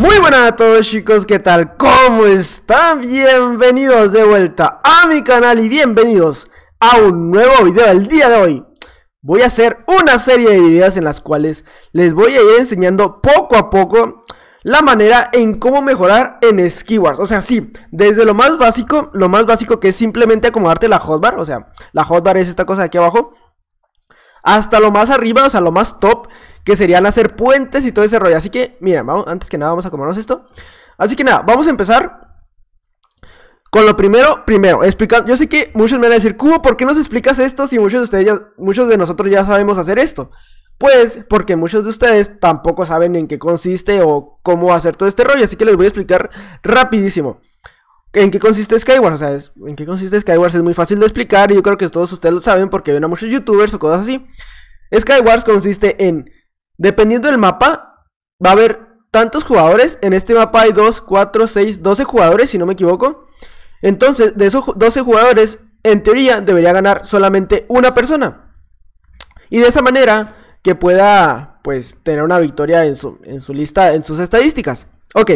Muy buenas a todos chicos, ¿qué tal? ¿Cómo están? Bienvenidos de vuelta a mi canal y bienvenidos a un nuevo video el día de hoy. Voy a hacer una serie de videos en las cuales les voy a ir enseñando poco a poco la manera en cómo mejorar en Skiwars. O sea, sí, desde lo más básico, lo más básico que es simplemente acomodarte la hotbar. O sea, la hotbar es esta cosa de aquí abajo. Hasta lo más arriba, o sea, lo más top, que serían hacer puentes y todo ese rollo. Así que, mira, vamos, antes que nada vamos a comernos esto. Así que nada, vamos a empezar con lo primero, primero, explicando. Yo sé que muchos me van a decir, Cubo, ¿por qué nos explicas esto si muchos de ustedes ya, muchos de nosotros ya sabemos hacer esto? Pues porque muchos de ustedes tampoco saben en qué consiste o cómo hacer todo este rollo, así que les voy a explicar rapidísimo. ¿En qué consiste Skywars, O sea, ¿en qué consiste Skywars Es muy fácil de explicar y yo creo que todos ustedes lo saben porque ven a muchos youtubers o cosas así. Skywars consiste en Dependiendo del mapa, va a haber tantos jugadores. En este mapa hay 2, 4, 6, 12 jugadores, si no me equivoco. Entonces, de esos 12 jugadores, en teoría, debería ganar solamente una persona. Y de esa manera, que pueda, pues, tener una victoria en su, en su lista, en sus estadísticas. Ok.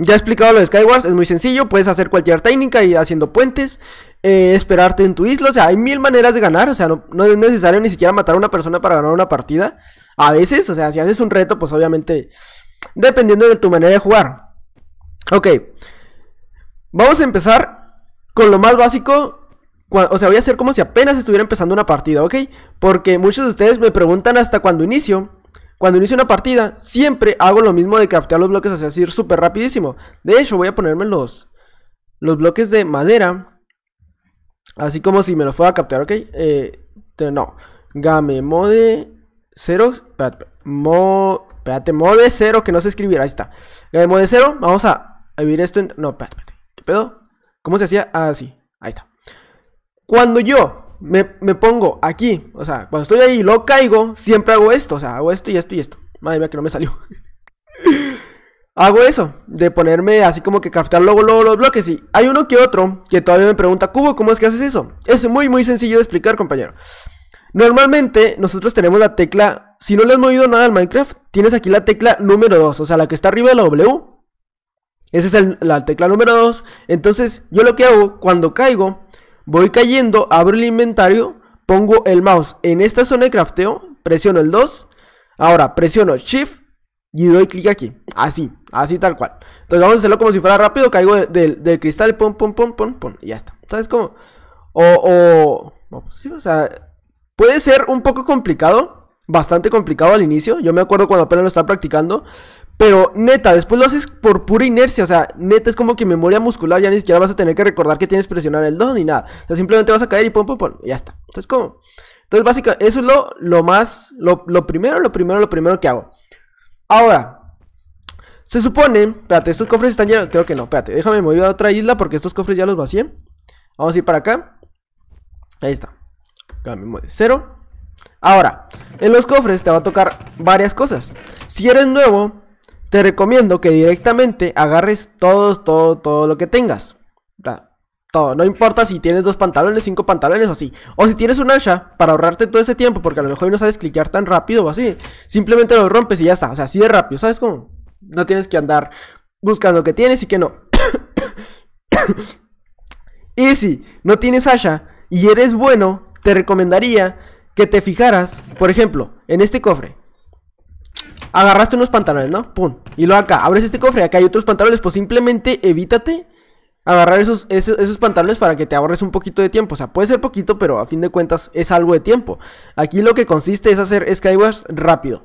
Ya he explicado lo de Skywars, es muy sencillo, puedes hacer cualquier técnica y haciendo puentes, eh, esperarte en tu isla, o sea, hay mil maneras de ganar, o sea, no, no, es necesario ni siquiera matar a una persona para ganar una partida. A veces, o sea, si haces un reto, pues obviamente, dependiendo de tu manera de jugar. Ok, vamos a empezar con lo más básico, o sea, voy a hacer como si apenas estuviera empezando una partida, ¿ok? Porque muchos de ustedes me preguntan hasta cuándo inicio. Cuando inicio una partida, siempre hago lo mismo de captar los bloques, hacia así súper rapidísimo. De hecho, voy a ponerme los, los bloques de madera. Así como si me los fuera a captar, ¿ok? Eh, no. Game mode 0. Espérate, espérate, mode 0 que no se escribiera, Ahí está. Game mode 0. Vamos a abrir esto en... No, espérate, ¿Qué pedo? ¿Cómo se hacía? Ah, sí, Ahí está. Cuando yo me, pongo aquí, o sea, cuando estoy ahí y lo caigo, siempre hago esto, o sea, hago esto y esto y esto. Madre mía, que no me salió. hago eso, de ponerme así como que Captar luego, luego los bloques. Y hay uno que otro que todavía me pregunta, Cubo, ¿cómo es que haces eso? Es muy, muy sencillo de explicar, compañero. Normalmente nosotros tenemos la tecla, si no le has movido nada al Minecraft, tienes aquí la tecla número 2, o sea, la que está arriba de la W. Esa es la tecla número 2. Entonces, yo lo que hago cuando caigo voy cayendo, abro el inventario, pongo el mouse en esta zona de crafteo, presiono el 2, ahora presiono Shift y doy clic aquí, así, así tal cual. Entonces vamos a hacerlo como si fuera rápido, caigo del cristal, pum, pum, pum, pum, pum, y ya está. ¿Sabes cómo? O, o, pues o sea, puede ser un poco complicado, bastante complicado al inicio, yo me acuerdo cuando apenas lo estaba practicando, pero neta, después lo haces por pura inercia. O sea, neta es como que memoria muscular. Ya ni siquiera vas a tener que recordar que tienes que presionar el 2 ni nada. O sea, simplemente vas a caer y pum, pum, pum. Y ya está. Entonces, ¿cómo? Entonces, básicamente, eso es lo, más. Lo, primero, lo primero, lo primero que hago. Ahora. Se supone, espérate, estos cofres están llenos, creo que no, espérate, déjame mover a otra isla porque estos cofres ya los vacié. Vamos a ir para acá. Ahí está. me mueve. cero. Ahora, en los cofres te va a tocar varias cosas. Si eres nuevo, te recomiendo que directamente agarres todos, todo, todo lo que tengas. Todo, no importa si tienes dos pantalones, cinco pantalones o así. O si tienes un hacha, para ahorrarte todo ese tiempo, porque a lo mejor no sabes cliquear tan rápido o así. Simplemente lo rompes y ya está. O sea, así de rápido, ¿sabes cómo? No tienes que andar buscando que tienes y que no. y si no tienes hacha y eres bueno, te recomendaría que te fijaras, por ejemplo, en este cofre agarraste unos pantalones, ¿no? Pum. Y luego acá, abres este cofre, acá hay otros pantalones. Pues simplemente evítate agarrar esos, esos, pantalones para que te ahorres un poquito de tiempo. O sea, puede ser poquito, pero a fin de cuentas es algo de tiempo. Aquí lo que consiste es hacer Skyward rápido.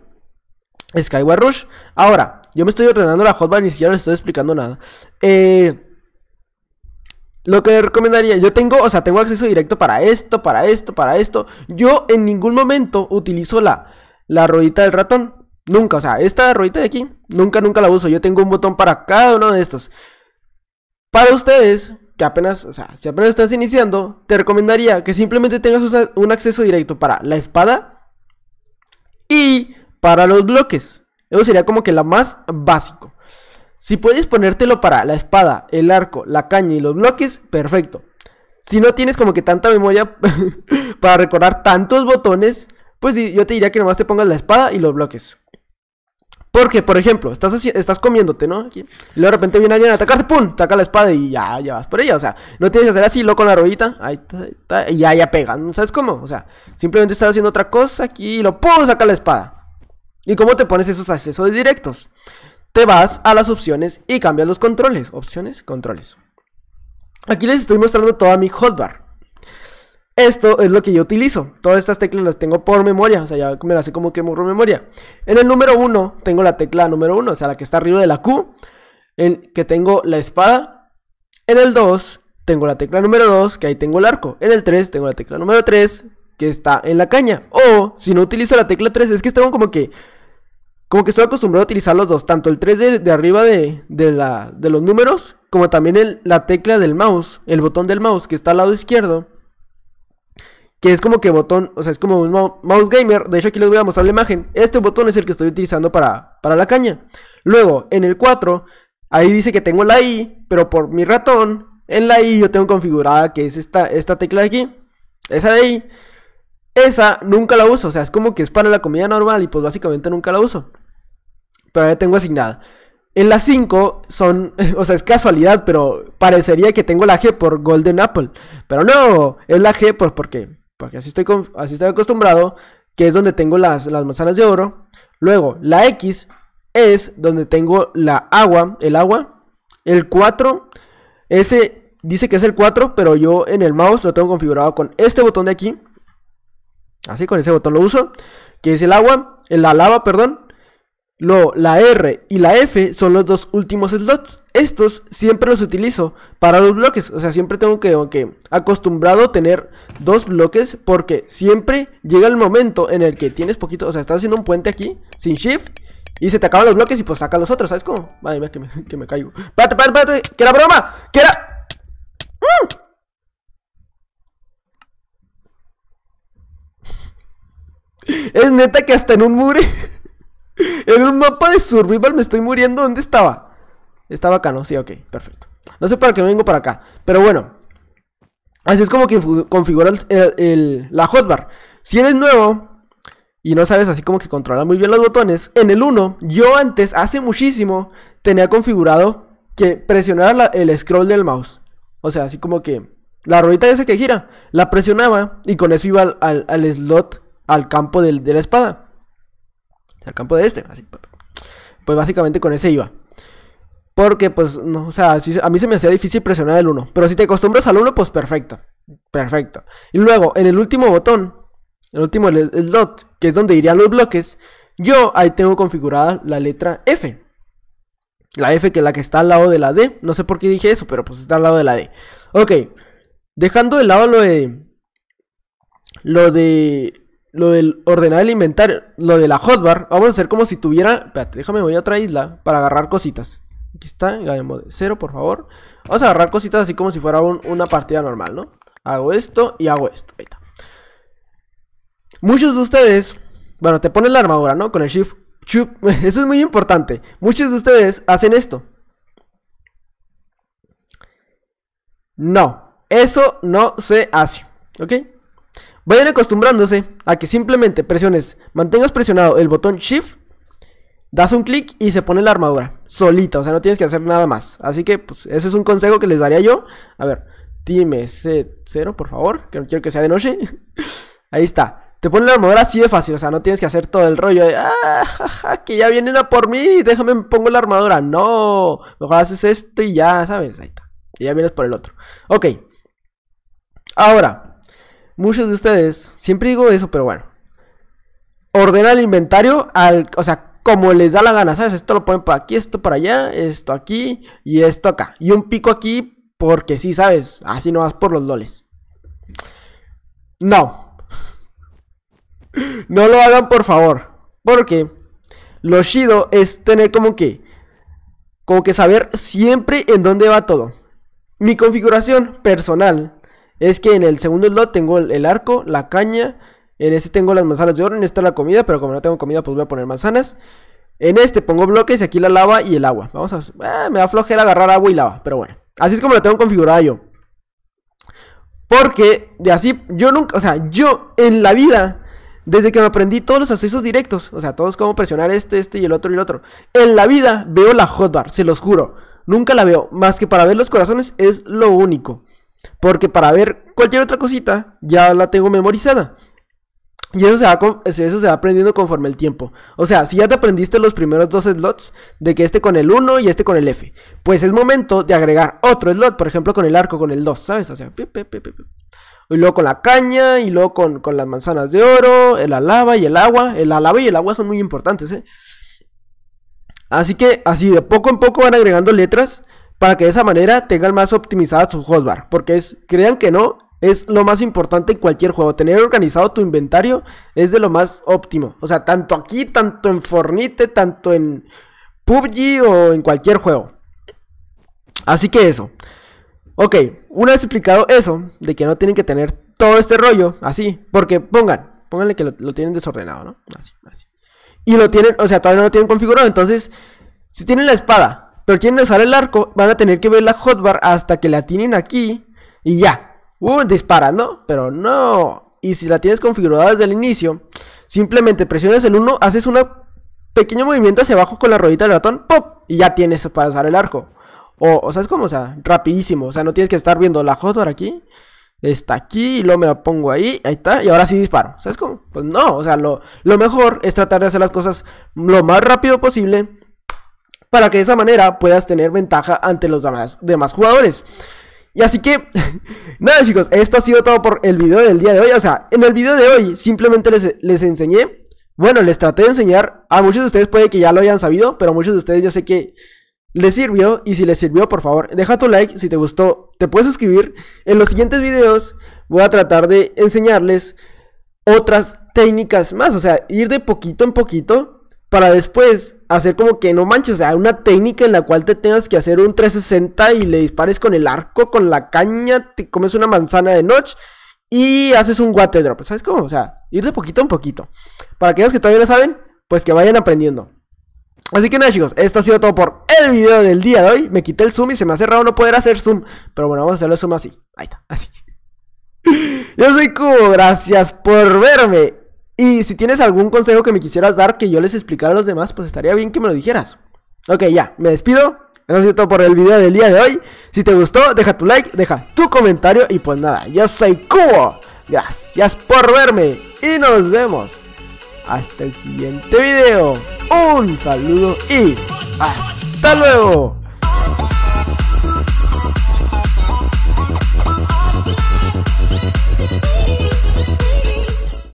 Skyward Rush. Ahora, yo me estoy ordenando la hotbar, ni siquiera les estoy explicando nada. Eh, lo que recomendaría, yo tengo, o sea, tengo acceso directo para esto, para esto, para esto. Yo en ningún momento utilizo la, la ruedita del ratón. Nunca, o sea, esta ruedita de aquí, nunca, nunca la uso. Yo tengo un botón para cada uno de estos. Para ustedes, que apenas, o sea, si apenas estás iniciando, te recomendaría que simplemente tengas un acceso directo para la espada y para los bloques. Eso sería como que la más básico. Si puedes ponértelo para la espada, el arco, la caña y los bloques, perfecto. Si no tienes como que tanta memoria para recordar tantos botones, pues yo te diría que nomás te pongas la espada y los bloques. Porque, por ejemplo, estás, comiéndote, ¿no? Aquí. Y de repente viene alguien a atacarte, ¡pum! Saca la espada y ya, ya vas por ella. O sea, no tienes que hacer así, loco, con la rodita. Ahí, y ya, ya pega. ¿Sabes cómo? O sea, simplemente estás haciendo otra cosa aquí y lo ¡pum! Saca la espada. ¿Y cómo te pones esos accesos directos? Te vas a las opciones y cambias los controles. Opciones, controles. Aquí les estoy mostrando toda mi hotbar. Esto es lo que yo utilizo. Todas estas teclas las tengo por memoria, o sea, ya me las sé como que por memoria. En el número 1 tengo la tecla número 1, o sea, la que está arriba de la Q, en que tengo la espada. En el 2 tengo la tecla número 2, que ahí tengo el arco. En el 3 tengo la tecla número 3, que está en la caña. O si no utilizo la tecla 3, es que tengo como que como que estoy acostumbrado a utilizar los dos, tanto el 3 de, arriba de, la, de, los números, como también la tecla del mouse, el botón del mouse que está al lado izquierdo, que es como que botón, o sea, es como un mouse gamer. De hecho, aquí les voy a mostrar la imagen. Este botón es el que estoy utilizando para, para la caña. Luego, en el 4, ahí dice que tengo la I, pero por mi ratón, en la I yo tengo configurada que es esta, esta tecla de aquí, esa de I. Esa nunca la uso, o sea, es como que es para la comida normal y pues básicamente nunca la uso. Pero ya tengo asignada. En la 5 son, o sea, es casualidad, pero parecería que tengo la G por Golden Apple. Pero no, es la G por, porque así estoy, así estoy acostumbrado, que es donde tengo las, las manzanas de oro. Luego, la X es donde tengo la agua, el agua. El 4, ese dice que es el 4, pero yo en el mouse lo tengo configurado con este botón de aquí. Así, con ese botón lo uso, que es el agua, la lava, perdón la R y la F son los dos últimos slots. Estos siempre los utilizo para los bloques. O sea, siempre tengo que, acostumbrado a tener dos bloques, porque siempre llega el momento en el que tienes poquito. O sea, estás haciendo un puente aquí, sin shift, y se te acaban los bloques y pues saca los otros, ¿sabes cómo? Madre mía, que me, caigo. pate, pate! pate que era broma, que era. ¡Mm! Es neta que hasta en un mure. En un mapa de survival me estoy muriendo. ¿Dónde estaba? Estaba acá, ¿no? Sí, ok, perfecto. No sé para qué vengo para acá. Pero bueno. Así es como que configura la hotbar. Si eres nuevo y no sabes así como que controla muy bien los botones, en el 1 yo antes, hace muchísimo, tenía configurado que presionara el scroll del mouse. O sea, así como que la ruedita esa que gira, la presionaba y con eso iba al, slot, al campo de la espada. Al campo de este. Así. Pues, pues básicamente con ese iba. Porque, pues, no, o sea, a mí se me hacía difícil presionar el 1. Pero si te acostumbras al 1, pues perfecto. Perfecto. Y luego, en el último botón, el último el, el dot, que es donde irían los bloques, yo ahí tengo configurada la letra F. La F que es la que está al lado de la D. No sé por qué dije eso, pero pues está al lado de la D. Ok. Dejando de lado lo de. Lo de lo del ordenar el inventario, lo de la hotbar, vamos a hacer como si tuviera... Espérate, déjame, voy a otra isla para agarrar cositas. Aquí está, modo cero, por favor. Vamos a agarrar cositas así como si fuera una partida normal, ¿no? Hago esto y hago esto. Muchos de ustedes... Bueno, te pones la armadura, ¿no? Con el shift. eso es muy importante. Muchos de ustedes hacen esto. No, eso no se hace. ¿Ok? Vayan acostumbrándose a que simplemente presiones, mantengas presionado el botón Shift, das un clic y se pone la armadura solita, o sea, no tienes que hacer nada más. Así que, pues, ese es un consejo que les daría yo. A ver, dime C0, por favor, que no quiero que sea de noche. Ahí está. Te pone la armadura así de fácil, o sea, no tienes que hacer todo el rollo de, ah, que ya vienen a por mí, déjame, me pongo la armadura. No, mejor haces esto y ya, ¿sabes? Ahí está. Y ya vienes por el otro. Ok. Ahora, muchos de ustedes, siempre digo eso, pero bueno, ordena el inventario al, o sea, como les da la gana, ¿sabes? Esto lo ponen para aquí, esto para allá, esto aquí y esto acá. Y un pico aquí porque sí, ¿sabes? Así no vas por los doles No. no lo hagan, por favor. Porque lo chido es tener como que... Como que saber siempre en dónde va todo. Mi configuración personal es que en el segundo slot tengo el, arco, la caña. En este tengo las manzanas de oro, en esta la comida, pero como no tengo comida, pues voy a poner manzanas. En este pongo bloques y aquí la lava y el agua. Vamos a... Eh, me da flojera agarrar agua y lava, pero bueno. Así es como lo tengo configurado yo. Porque de así, yo nunca, o sea, yo en la vida, desde que me aprendí todos los accesos directos, o sea, todos cómo presionar este, este y el otro y el otro, en la vida veo la hotbar, se los juro. Nunca la veo, más que para ver los corazones es lo único. Porque para ver cualquier otra cosita, ya la tengo memorizada. Y eso se, va, eso se va aprendiendo conforme el tiempo. O sea, si ya te aprendiste los primeros dos slots, de que este con el 1 y este con el F, pues es momento de agregar otro slot, por ejemplo, con el arco, con el 2, ¿sabes? O sea, y luego con la caña, y luego con, con las manzanas de oro, el lava y el agua. El alaba y el agua son muy importantes, ¿eh? Así que así de poco en poco van agregando letras para que de esa manera tengan más optimizada su hotbar. Porque es, crean que no, es lo más importante en cualquier juego. Tener organizado tu inventario es de lo más óptimo. O sea, tanto aquí, tanto en Fornite, tanto en PUBG o en cualquier juego. Así que eso. Ok, una vez explicado eso, de que no tienen que tener todo este rollo así, porque pongan, pónganle que lo, tienen desordenado, ¿no? así. Y lo tienen, o sea, todavía no lo tienen configurado. Entonces, si tienen la espada, pero quieren usar el arco, van a tener que ver la hotbar hasta que la tienen aquí y ya. Uh, disparas, ¿no? Pero no. Y si la tienes configurada desde el inicio, simplemente presionas el 1, haces un pequeño movimiento hacia abajo con la rodita del ratón, ¡pop! Y ya tienes para usar el arco. O, o ¿sabes cómo? O sea, rapidísimo. O sea, no tienes que estar viendo la hotbar aquí. Está aquí, y luego me la pongo ahí, ahí está, y ahora sí disparo. ¿Sabes cómo? Pues no, o sea, lo, lo mejor es tratar de hacer las cosas lo más rápido posible para que de esa manera puedas tener ventaja ante los demás, jugadores. Y así que, nada chicos, esto ha sido todo por el video del día de hoy. O sea, en el video de hoy simplemente les, les enseñé, bueno, les traté de enseñar, a muchos de ustedes puede que ya lo hayan sabido, pero a muchos de ustedes yo sé que les sirvió. Y si les sirvió, por favor, deja tu like si te gustó, te puedes suscribir. En los siguientes videos voy a tratar de enseñarles otras técnicas más, o sea, ir de poquito en poquito para después hacer como que no manches, o sea, una técnica en la cual te tengas que hacer un 360 y le dispares con el arco, con la caña, te comes una manzana de noche y haces un water drop. ¿Sabes cómo? O sea, ir de poquito en poquito. Para aquellos que todavía no saben, pues que vayan aprendiendo. Así que nada chicos, esto ha sido todo por el video del día de hoy. Me quité el zoom y se me ha cerrado no poder hacer zoom. Pero bueno, vamos a hacerlo zoom así. Ahí está, así. Yo soy Cubo, gracias por verme y si tienes algún consejo que me quisieras dar que yo les explicara a los demás, pues estaría bien que me lo dijeras. Ok, ya, me despido. Eso es por el video del día de hoy. Si te gustó, deja tu like, deja tu comentario y pues nada, yo soy Cubo. Gracias por verme y nos vemos hasta el siguiente video. Un saludo y hasta luego.